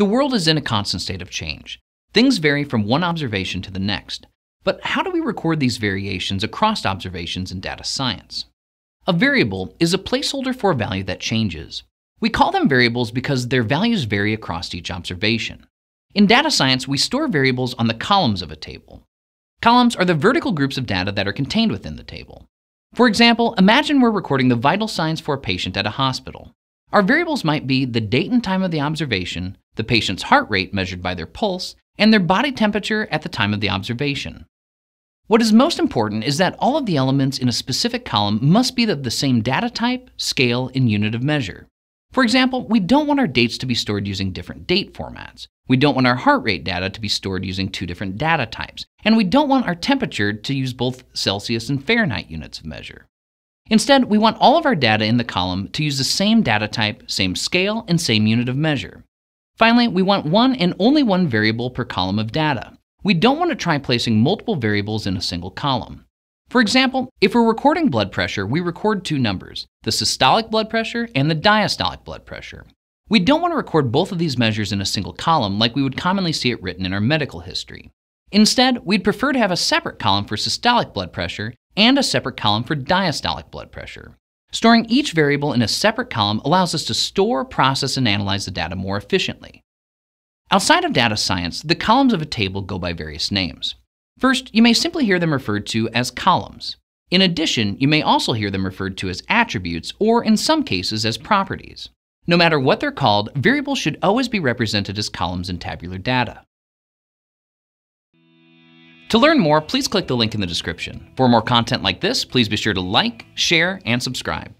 The world is in a constant state of change. Things vary from one observation to the next. But how do we record these variations across observations in data science? A variable is a placeholder for a value that changes. We call them variables because their values vary across each observation. In data science, we store variables on the columns of a table. Columns are the vertical groups of data that are contained within the table. For example, imagine we're recording the vital signs for a patient at a hospital. Our variables might be the date and time of the observation, the patient's heart rate measured by their pulse, and their body temperature at the time of the observation. What is most important is that all of the elements in a specific column must be of the same data type, scale, and unit of measure. For example, we don't want our dates to be stored using different date formats. We don't want our heart rate data to be stored using two different data types. And we don't want our temperature to use both Celsius and Fahrenheit units of measure. Instead, we want all of our data in the column to use the same data type, same scale, and same unit of measure. Finally, we want one and only one variable per column of data. We don't want to try placing multiple variables in a single column. For example, if we're recording blood pressure, we record two numbers, the systolic blood pressure and the diastolic blood pressure. We don't want to record both of these measures in a single column like we would commonly see it written in our medical history. Instead, we'd prefer to have a separate column for systolic blood pressure and a separate column for diastolic blood pressure. Storing each variable in a separate column allows us to store, process, and analyze the data more efficiently. Outside of data science, the columns of a table go by various names. First, you may simply hear them referred to as columns. In addition, you may also hear them referred to as attributes or, in some cases, as properties. No matter what they're called, variables should always be represented as columns in tabular data. To learn more, please click the link in the description. For more content like this, please be sure to like, share, and subscribe.